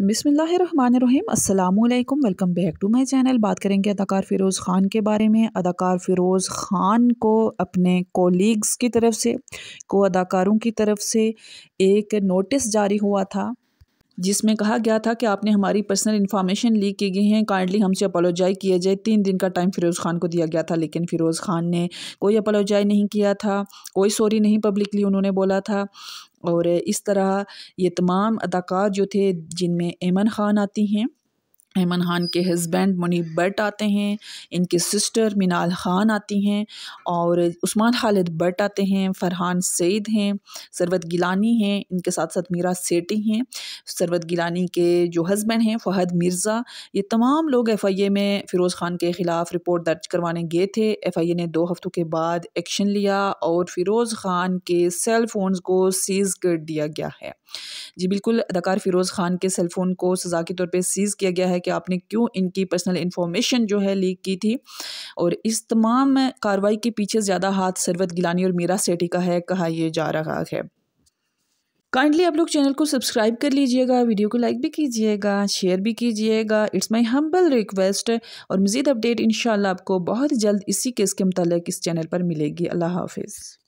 बिसमीम् अल्लाम welcome back to my channel बात करेंगे अदाकार फ़िरोज़ ख़ान के बारे में अदाकार फ़िरोज़ ख़ान को अपने कोलीग्स की तरफ से को अदाकारों की तरफ से एक नोटिस जारी हुआ था जिसमें कहा गया था कि आपने हमारी पर्सनल इन्फॉर्मेशन लीक की गई हैं काइंडली हमसे अपोलोजाई किया जाए तीन दिन का टाइम फ़िरोज़ ख़ान को दिया गया था लेकिन फ़िरोज़ ख़ान ने कोई अपोलोजाई नहीं किया था कोई सॉरी नहीं पब्लिकली उन्होंने बोला था और इस तरह ये तमाम अदाकार जो थे जिनमें ऐमन ख़ान आती हैं ऐमन खान के हस्बैंड मुनीब बट आते हैं इनके सिस्टर मीनाल खान आती हैं और उस्मान खालिद बट आते हैं फरहान सईद हैं सरवत गिलानी हैं इनके साथ साथ मीरा सेठी हैं सरवत गिलानी के जो हस्बैंड हैं फ़हद मिर्ज़ा ये तमाम लोग एफ़ आई ए में फ़िरोज़ खान के ख़िलाफ़ रिपोर्ट दर्ज करवाने गए थे एफ़ आई ए ने दो हफ़्तों के बाद एक्शन लिया और फ़िरोज़ खान के सेल फ़ोन को सीज़ कर दिया गया है जी बिल्कुल अदाकार फ़िरोज़ खान के सेल फ़ोन को सज़ा के तौर पर सीज़ किया गया है कि आपने क्यों इनकी पर्सनल इन्फॉर्मेशन जो है लीक की थी और इस तमाम कार्रवाई के पीछे ज़्यादा हाथ सरवत गिलानी और मीरा सेठी का है कहा यह जा रहा है काइंडली आप लोग चैनल को सब्सक्राइब कर लीजिएगा वीडियो को लाइक भी कीजिएगा शेयर भी कीजिएगा इट्स माय हम्बल रिक्वेस्ट और मज़ीद अपडेट इन आपको बहुत जल्द इसी केस के मतलब इस चैनल पर मिलेगी अल्लाह हाफिज़